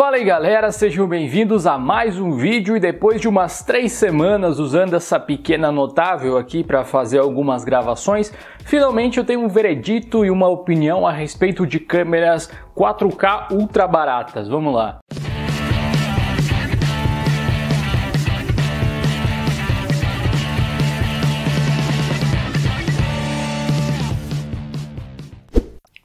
Fala aí galera, sejam bem-vindos a mais um vídeo e depois de umas três semanas usando essa pequena notável aqui para fazer algumas gravações, finalmente eu tenho um veredito e uma opinião a respeito de câmeras 4K ultra baratas. Vamos lá!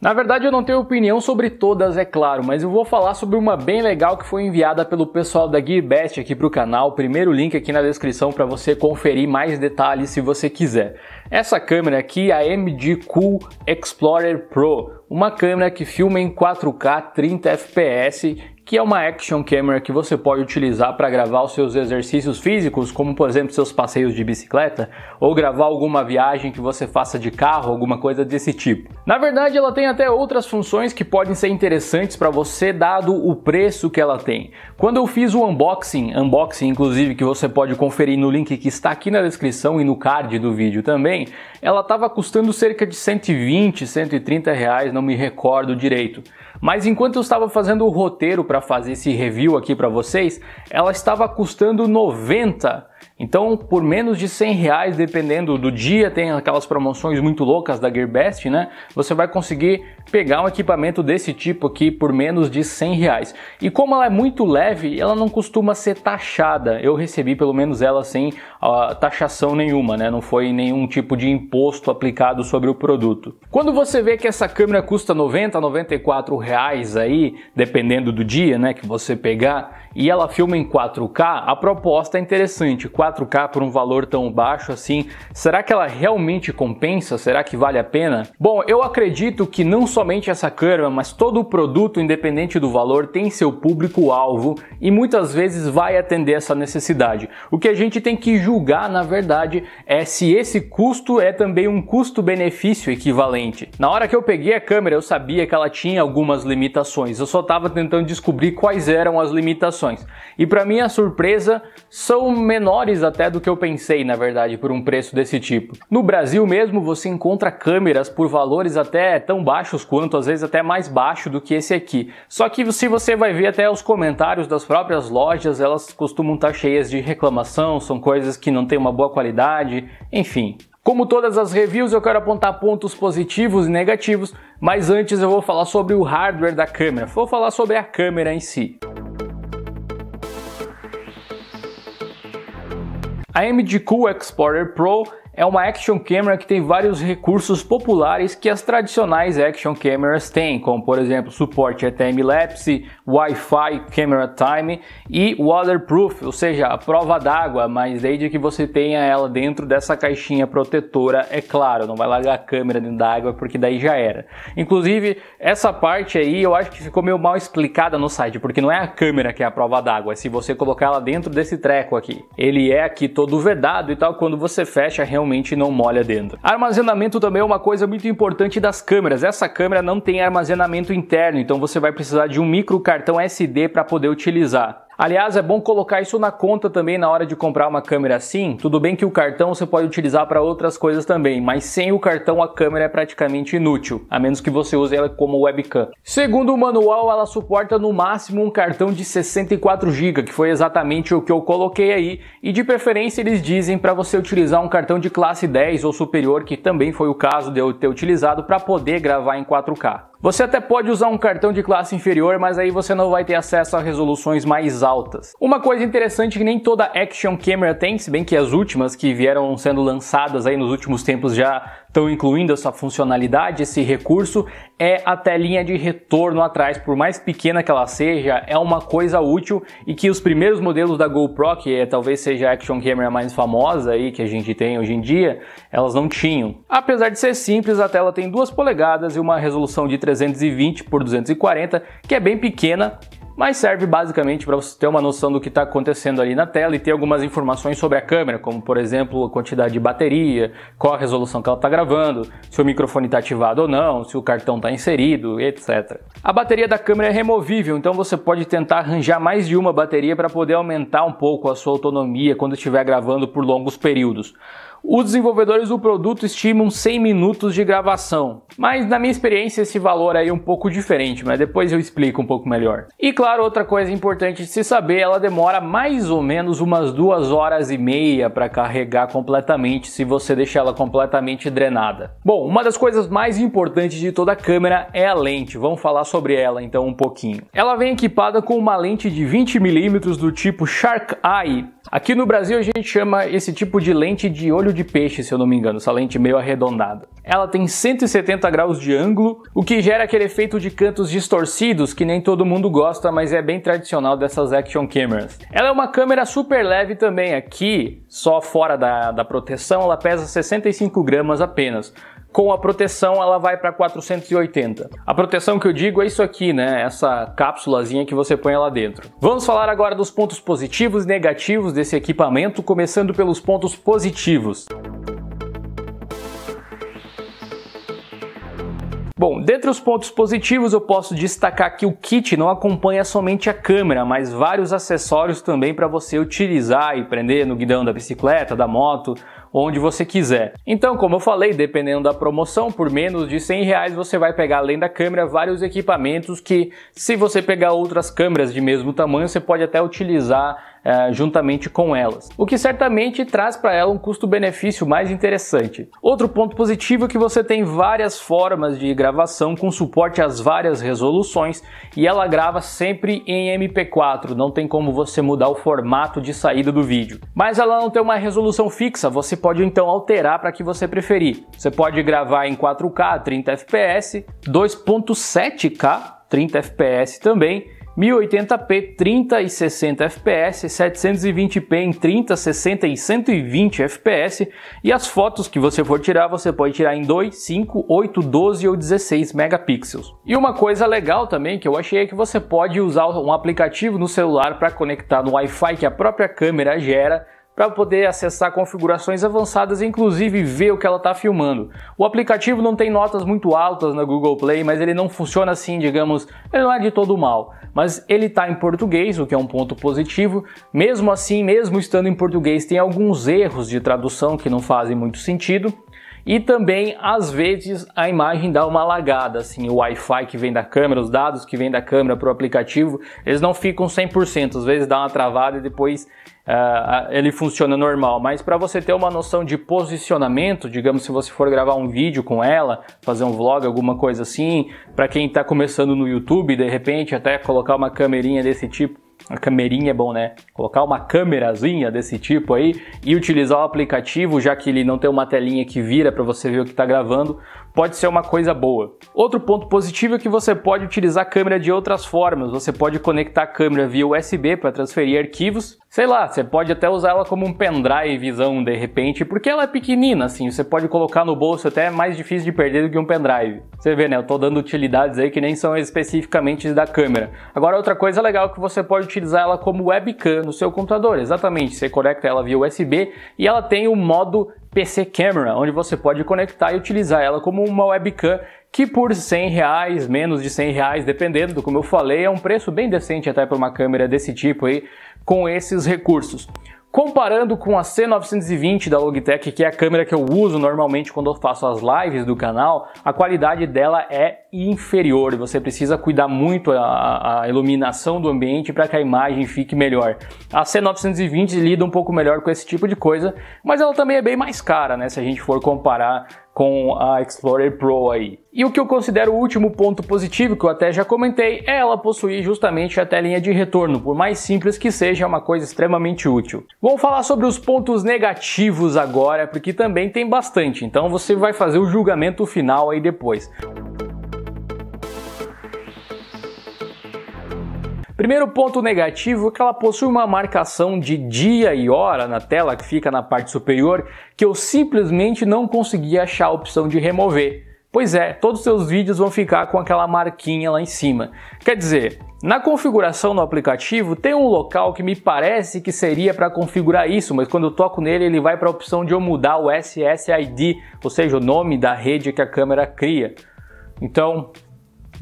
Na verdade, eu não tenho opinião sobre todas, é claro, mas eu vou falar sobre uma bem legal que foi enviada pelo pessoal da GearBest aqui para o canal. Primeiro link aqui na descrição para você conferir mais detalhes se você quiser. Essa câmera aqui, a MD Cool Explorer Pro, uma câmera que filma em 4K 30 fps que é uma action camera que você pode utilizar para gravar os seus exercícios físicos, como por exemplo seus passeios de bicicleta, ou gravar alguma viagem que você faça de carro, alguma coisa desse tipo. Na verdade, ela tem até outras funções que podem ser interessantes para você, dado o preço que ela tem. Quando eu fiz o unboxing, unboxing inclusive que você pode conferir no link que está aqui na descrição e no card do vídeo também, ela estava custando cerca de 120, 130 reais, não me recordo direito. Mas enquanto eu estava fazendo o roteiro para para fazer esse review aqui para vocês, ela estava custando 90 então, por menos de 100 reais, dependendo do dia, tem aquelas promoções muito loucas da Gearbest, né? Você vai conseguir pegar um equipamento desse tipo aqui por menos de 100 reais. E como ela é muito leve, ela não costuma ser taxada. Eu recebi pelo menos ela sem uh, taxação nenhuma, né? Não foi nenhum tipo de imposto aplicado sobre o produto. Quando você vê que essa câmera custa 90, 94 reais aí, dependendo do dia, né, que você pegar, e ela filma em 4K, a proposta é interessante. 4K por um valor tão baixo assim, será que ela realmente compensa? Será que vale a pena? Bom, eu acredito que não somente essa câmera, mas todo o produto, independente do valor, tem seu público-alvo e muitas vezes vai atender essa necessidade. O que a gente tem que julgar, na verdade, é se esse custo é também um custo-benefício equivalente. Na hora que eu peguei a câmera, eu sabia que ela tinha algumas limitações, eu só estava tentando descobrir quais eram as limitações. E para minha surpresa, são menores mais até do que eu pensei, na verdade, por um preço desse tipo. No Brasil mesmo, você encontra câmeras por valores até tão baixos quanto, às vezes até mais baixo do que esse aqui. Só que se você vai ver até os comentários das próprias lojas, elas costumam estar cheias de reclamação, são coisas que não têm uma boa qualidade, enfim. Como todas as reviews, eu quero apontar pontos positivos e negativos, mas antes eu vou falar sobre o hardware da câmera. Vou falar sobre a câmera em si. A MD Cool Explorer Pro é uma action camera que tem vários recursos populares que as tradicionais action cameras têm, como por exemplo suporte a time-lapse, Wi-Fi Camera Time e Waterproof, ou seja, a prova d'água, mas desde que você tenha ela dentro dessa caixinha protetora, é claro, não vai largar a câmera dentro da água porque daí já era. Inclusive, essa parte aí eu acho que ficou meio mal explicada no site, porque não é a câmera que é a prova d'água, é se você colocar ela dentro desse treco aqui. Ele é aqui todo vedado e tal, quando você fecha realmente não molha dentro. Armazenamento também é uma coisa muito importante das câmeras. Essa câmera não tem armazenamento interno, então você vai precisar de um micro cartão então, SD para poder utilizar. Aliás, é bom colocar isso na conta também na hora de comprar uma câmera assim. Tudo bem que o cartão você pode utilizar para outras coisas também, mas sem o cartão a câmera é praticamente inútil, a menos que você use ela como webcam. Segundo o manual, ela suporta no máximo um cartão de 64 GB, que foi exatamente o que eu coloquei aí, e de preferência eles dizem para você utilizar um cartão de classe 10 ou superior, que também foi o caso de eu ter utilizado para poder gravar em 4K. Você até pode usar um cartão de classe inferior, mas aí você não vai ter acesso a resoluções mais altas. Uma coisa interessante que nem toda action camera tem, se bem que as últimas que vieram sendo lançadas aí nos últimos tempos já estão incluindo essa funcionalidade, esse recurso, é a telinha de retorno atrás. Por mais pequena que ela seja, é uma coisa útil e que os primeiros modelos da GoPro, que é, talvez seja a action camera mais famosa aí que a gente tem hoje em dia, elas não tinham. Apesar de ser simples, a tela tem duas polegadas e uma resolução de 320 por 240, que é bem pequena mas serve basicamente para você ter uma noção do que está acontecendo ali na tela e ter algumas informações sobre a câmera, como por exemplo a quantidade de bateria, qual a resolução que ela está gravando, se o microfone está ativado ou não, se o cartão está inserido, etc. A bateria da câmera é removível, então você pode tentar arranjar mais de uma bateria para poder aumentar um pouco a sua autonomia quando estiver gravando por longos períodos. Os desenvolvedores do produto estimam 100 minutos de gravação, mas na minha experiência esse valor aí é um pouco diferente, mas depois eu explico um pouco melhor. E claro, outra coisa importante de se saber, ela demora mais ou menos umas duas horas e meia para carregar completamente, se você deixar ela completamente drenada. Bom, uma das coisas mais importantes de toda a câmera é a lente. Vamos falar sobre ela então um pouquinho. Ela vem equipada com uma lente de 20 mm do tipo Shark Eye Aqui no Brasil a gente chama esse tipo de lente de olho de peixe, se eu não me engano, essa lente meio arredondada. Ela tem 170 graus de ângulo, o que gera aquele efeito de cantos distorcidos que nem todo mundo gosta, mas é bem tradicional dessas action cameras. Ela é uma câmera super leve também, aqui, só fora da, da proteção, ela pesa 65 gramas apenas, com a proteção ela vai para 480. A proteção que eu digo é isso aqui, né? Essa cápsulazinha que você põe lá dentro. Vamos falar agora dos pontos positivos e negativos desse equipamento, começando pelos pontos positivos. Bom, dentre os pontos positivos eu posso destacar que o kit não acompanha somente a câmera, mas vários acessórios também para você utilizar e prender no guidão da bicicleta, da moto onde você quiser. Então, como eu falei, dependendo da promoção, por menos de 100 reais você vai pegar além da câmera vários equipamentos que, se você pegar outras câmeras de mesmo tamanho, você pode até utilizar Uh, juntamente com elas, o que certamente traz para ela um custo-benefício mais interessante. Outro ponto positivo é que você tem várias formas de gravação com suporte às várias resoluções e ela grava sempre em MP4, não tem como você mudar o formato de saída do vídeo. Mas ela não tem uma resolução fixa, você pode então alterar para que você preferir. Você pode gravar em 4K 30 FPS, 2.7K 30 FPS também, 1080p 30 e 60 fps, 720p em 30, 60 e 120 fps e as fotos que você for tirar você pode tirar em 2, 5, 8, 12 ou 16 megapixels. E uma coisa legal também que eu achei é que você pode usar um aplicativo no celular para conectar no Wi-Fi que a própria câmera gera para poder acessar configurações avançadas e inclusive ver o que ela está filmando. O aplicativo não tem notas muito altas na Google Play, mas ele não funciona assim, digamos, ele não é de todo mal. Mas ele está em português, o que é um ponto positivo. Mesmo assim, mesmo estando em português, tem alguns erros de tradução que não fazem muito sentido. E também, às vezes, a imagem dá uma lagada, assim, o Wi-Fi que vem da câmera, os dados que vem da câmera para o aplicativo, eles não ficam 100%, às vezes dá uma travada e depois Uh, ele funciona normal, mas para você ter uma noção de posicionamento, digamos, se você for gravar um vídeo com ela, fazer um vlog, alguma coisa assim, para quem está começando no YouTube, de repente até colocar uma camerinha desse tipo, uma camerinha é bom, né? Colocar uma câmerazinha desse tipo aí e utilizar o aplicativo, já que ele não tem uma telinha que vira para você ver o que está gravando, pode ser uma coisa boa. Outro ponto positivo é que você pode utilizar a câmera de outras formas. Você pode conectar a câmera via USB para transferir arquivos. Sei lá, você pode até usar ela como um visão de repente, porque ela é pequenina assim, você pode colocar no bolso até é mais difícil de perder do que um pendrive. Você vê, né? Eu tô dando utilidades aí que nem são especificamente da câmera. Agora outra coisa legal é que você pode utilizar ela como webcam no seu computador. Exatamente, você conecta ela via USB e ela tem o modo PC Camera, onde você pode conectar e utilizar ela como uma webcam que por 100 reais, menos de 100 reais, dependendo, do como eu falei, é um preço bem decente até para uma câmera desse tipo aí, com esses recursos. Comparando com a C920 da Logitech, que é a câmera que eu uso normalmente quando eu faço as lives do canal, a qualidade dela é inferior. Você precisa cuidar muito a, a iluminação do ambiente para que a imagem fique melhor. A C920 lida um pouco melhor com esse tipo de coisa, mas ela também é bem mais cara, né? Se a gente for comparar com a Explorer Pro aí. E o que eu considero o último ponto positivo, que eu até já comentei, é ela possuir justamente a telinha de retorno, por mais simples que seja, é uma coisa extremamente útil. Vamos falar sobre os pontos negativos agora, porque também tem bastante, então você vai fazer o julgamento final aí depois. Primeiro ponto negativo é que ela possui uma marcação de dia e hora na tela que fica na parte superior que eu simplesmente não consegui achar a opção de remover. Pois é, todos os seus vídeos vão ficar com aquela marquinha lá em cima. Quer dizer, na configuração no aplicativo tem um local que me parece que seria para configurar isso, mas quando eu toco nele ele vai para a opção de eu mudar o SSID, ou seja, o nome da rede que a câmera cria. Então,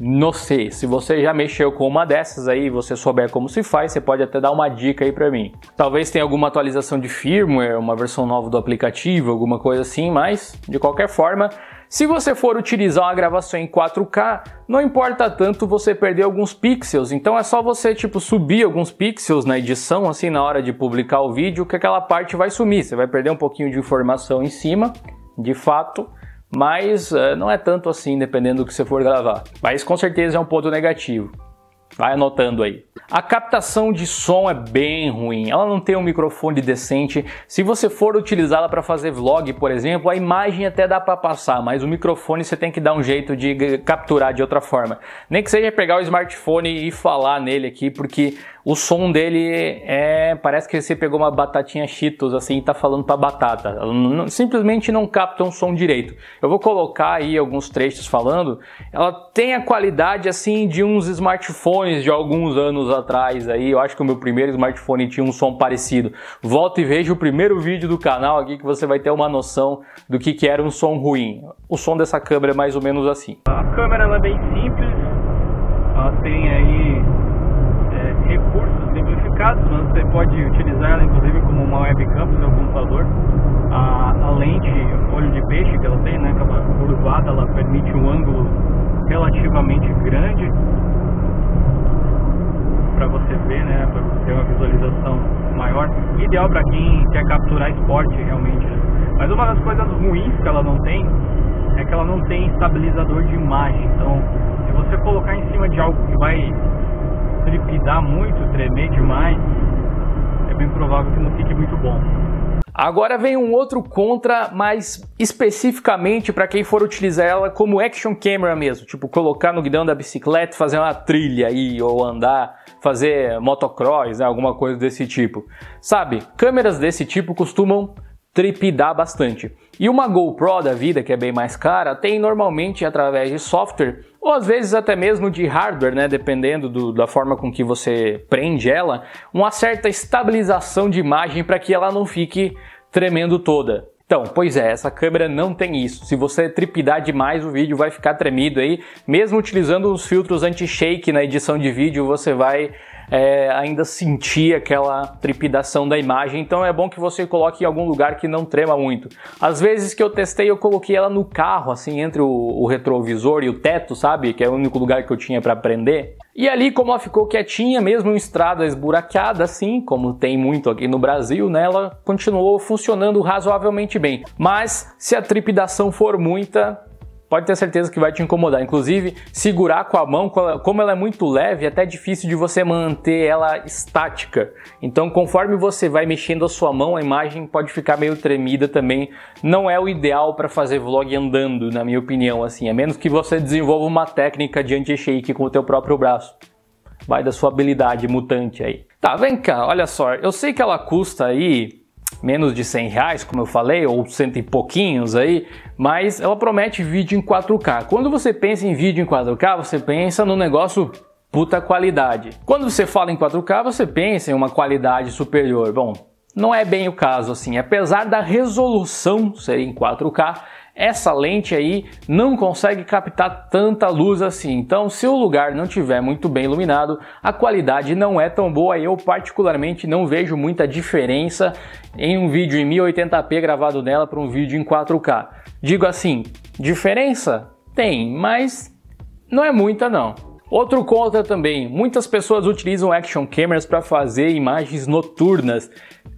não sei, se você já mexeu com uma dessas aí e você souber como se faz, você pode até dar uma dica aí para mim. Talvez tenha alguma atualização de firmware, uma versão nova do aplicativo, alguma coisa assim, mas de qualquer forma, se você for utilizar uma gravação em 4K, não importa tanto você perder alguns pixels, então é só você tipo subir alguns pixels na edição, assim na hora de publicar o vídeo, que aquela parte vai sumir, você vai perder um pouquinho de informação em cima, de fato, mas uh, não é tanto assim, dependendo do que você for gravar. Mas com certeza é um ponto negativo. Vai anotando aí. A captação de som é bem ruim, ela não tem um microfone decente. Se você for utilizá-la para fazer vlog, por exemplo, a imagem até dá para passar, mas o microfone você tem que dar um jeito de capturar de outra forma. Nem que seja pegar o smartphone e falar nele aqui, porque o som dele é. Parece que você pegou uma batatinha Cheetos assim e tá falando pra batata. Simplesmente não capta um som direito. Eu vou colocar aí alguns trechos falando. Ela tem a qualidade assim de uns smartphones de alguns anos atrás aí. Eu acho que o meu primeiro smartphone tinha um som parecido. Volta e veja o primeiro vídeo do canal aqui que você vai ter uma noção do que, que era um som ruim. O som dessa câmera é mais ou menos assim. A câmera ela é bem simples. Ela tem aí mas você pode utilizar ela inclusive como uma webcam do seu computador. A, a, lente, olho de peixe que ela tem, né, aquela é curvada, ela permite um ângulo relativamente grande para você ver, né, para ter uma visualização maior. Ideal para quem quer capturar esporte realmente. Né? Mas uma das coisas ruins que ela não tem é que ela não tem estabilizador de imagem. Então, se você colocar em cima de algo que vai tripidar muito, tremer demais, é bem provável que não fique muito bom. Agora vem um outro contra, mas especificamente para quem for utilizar ela como action camera mesmo, tipo colocar no guidão da bicicleta, fazer uma trilha aí ou andar, fazer motocross, né, alguma coisa desse tipo. Sabe, câmeras desse tipo costumam tripidar bastante. E uma GoPro da vida, que é bem mais cara, tem normalmente através de software ou às vezes até mesmo de hardware, né, dependendo do, da forma com que você prende ela, uma certa estabilização de imagem para que ela não fique tremendo toda. Então, pois é, essa câmera não tem isso. Se você tripidar demais, o vídeo vai ficar tremido aí. Mesmo utilizando os filtros anti-shake na edição de vídeo, você vai é, ainda sentir aquela trepidação da imagem. Então é bom que você coloque em algum lugar que não trema muito. Às vezes que eu testei, eu coloquei ela no carro, assim, entre o, o retrovisor e o teto, sabe? Que é o único lugar que eu tinha para prender. E ali, como ela ficou quietinha, mesmo em estrada esburacada, assim, como tem muito aqui no Brasil, né, ela continuou funcionando razoavelmente bem. Mas se a trepidação for muita, pode ter certeza que vai te incomodar. Inclusive, segurar com a mão, como ela é muito leve, é até difícil de você manter ela estática. Então, conforme você vai mexendo a sua mão, a imagem pode ficar meio tremida também. Não é o ideal para fazer vlog andando, na minha opinião, assim, a menos que você desenvolva uma técnica de anti-shake com o teu próprio braço. Vai da sua habilidade mutante aí. Tá, vem cá, olha só. Eu sei que ela custa aí menos de 100 reais, como eu falei, ou cento e pouquinhos aí, mas ela promete vídeo em 4K. Quando você pensa em vídeo em 4K, você pensa no negócio puta qualidade. Quando você fala em 4K, você pensa em uma qualidade superior. Bom, não é bem o caso assim. Apesar da resolução ser em 4K, essa lente aí não consegue captar tanta luz assim. Então, se o lugar não tiver muito bem iluminado, a qualidade não é tão boa. Eu particularmente não vejo muita diferença em um vídeo em 1080p gravado nela para um vídeo em 4K. Digo assim, diferença tem, mas não é muita não. Outro contra também, muitas pessoas utilizam action cameras para fazer imagens noturnas.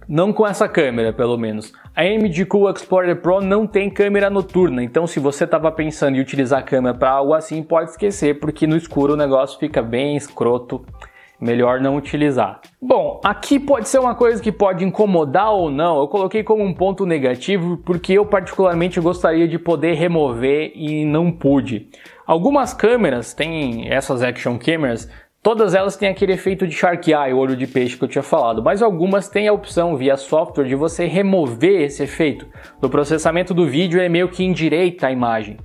Não com essa câmera, pelo menos. A AMD Cool Explorer Pro não tem câmera noturna, então se você estava pensando em utilizar a câmera para algo assim, pode esquecer, porque no escuro o negócio fica bem escroto. Melhor não utilizar. Bom, aqui pode ser uma coisa que pode incomodar ou não. Eu coloquei como um ponto negativo porque eu particularmente gostaria de poder remover e não pude. Algumas câmeras, têm essas action cameras, Todas elas têm aquele efeito de Shark Eye, olho de peixe que eu tinha falado, mas algumas têm a opção via software de você remover esse efeito. No processamento do vídeo é meio que endireita a imagem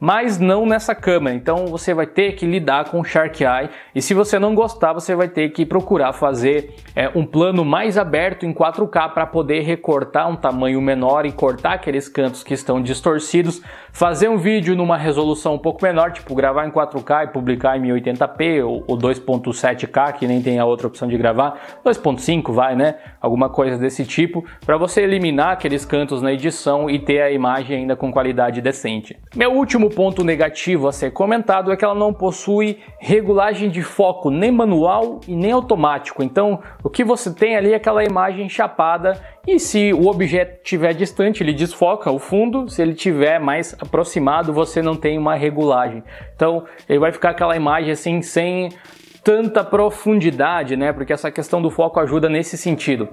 mas não nessa câmera. Então você vai ter que lidar com o Shark Eye e se você não gostar, você vai ter que procurar fazer é, um plano mais aberto em 4K para poder recortar um tamanho menor e cortar aqueles cantos que estão distorcidos, fazer um vídeo numa resolução um pouco menor, tipo gravar em 4K e publicar em 1080p ou, ou 2.7K, que nem tem a outra opção de gravar, 2.5 vai, né? Alguma coisa desse tipo, para você eliminar aqueles cantos na edição e ter a imagem ainda com qualidade decente. Meu último ponto negativo a ser comentado é que ela não possui regulagem de foco nem manual e nem automático. Então, o que você tem ali é aquela imagem chapada e se o objeto estiver distante, ele desfoca o fundo. Se ele estiver mais aproximado, você não tem uma regulagem. Então, ele vai ficar aquela imagem assim sem tanta profundidade, né? Porque essa questão do foco ajuda nesse sentido.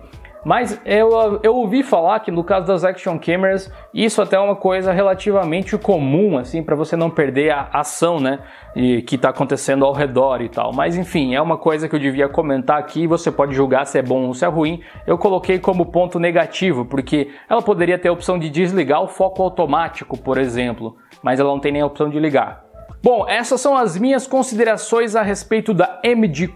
Mas eu, eu ouvi falar que no caso das action cameras, isso até é uma coisa relativamente comum, assim, para você não perder a ação, né? E que está acontecendo ao redor e tal. Mas enfim, é uma coisa que eu devia comentar aqui. Você pode julgar se é bom ou se é ruim. Eu coloquei como ponto negativo, porque ela poderia ter a opção de desligar o foco automático, por exemplo, mas ela não tem nem a opção de ligar. Bom, essas são as minhas considerações a respeito da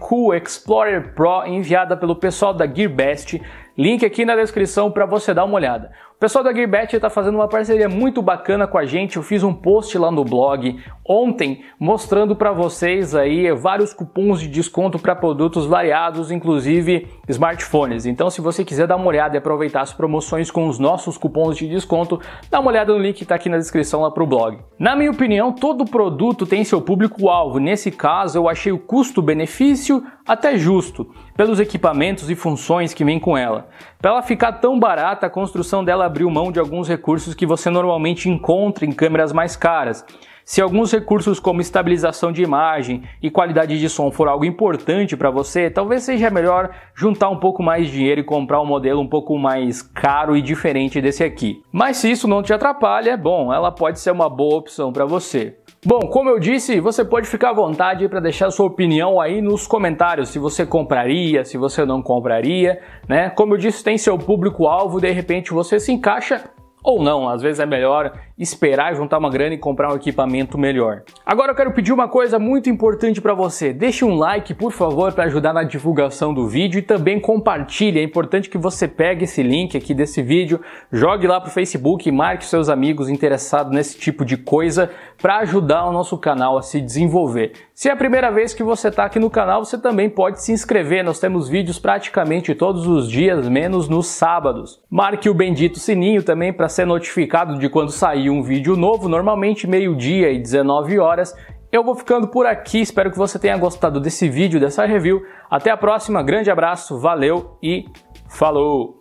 Cool Explorer Pro enviada pelo pessoal da GearBest. Link aqui na descrição para você dar uma olhada pessoal da Gearbet está fazendo uma parceria muito bacana com a gente. Eu fiz um post lá no blog ontem mostrando para vocês aí vários cupons de desconto para produtos variados, inclusive smartphones. Então, se você quiser dar uma olhada e aproveitar as promoções com os nossos cupons de desconto, dá uma olhada no link que está aqui na descrição lá para o blog. Na minha opinião, todo produto tem seu público-alvo. Nesse caso, eu achei o custo-benefício até justo pelos equipamentos e funções que vem com ela. Para ela ficar tão barata, a construção dela abriu mão de alguns recursos que você normalmente encontra em câmeras mais caras. Se alguns recursos como estabilização de imagem e qualidade de som for algo importante para você, talvez seja melhor juntar um pouco mais de dinheiro e comprar um modelo um pouco mais caro e diferente desse aqui. Mas se isso não te atrapalha, bom, ela pode ser uma boa opção para você. Bom, como eu disse, você pode ficar à vontade para deixar sua opinião aí nos comentários, se você compraria, se você não compraria, né? Como eu disse, tem seu público-alvo, de repente você se encaixa ou não, às vezes é melhor esperar juntar uma grana e comprar um equipamento melhor. Agora eu quero pedir uma coisa muito importante para você. Deixe um like, por favor, para ajudar na divulgação do vídeo e também compartilhe. É importante que você pegue esse link aqui desse vídeo, jogue lá pro Facebook e marque seus amigos interessados nesse tipo de coisa para ajudar o nosso canal a se desenvolver. Se é a primeira vez que você está aqui no canal, você também pode se inscrever. Nós temos vídeos praticamente todos os dias, menos nos sábados. Marque o bendito sininho também para ser notificado de quando sair um vídeo novo, normalmente meio-dia e 19 horas. Eu vou ficando por aqui, espero que você tenha gostado desse vídeo, dessa review. Até a próxima, grande abraço, valeu e falou!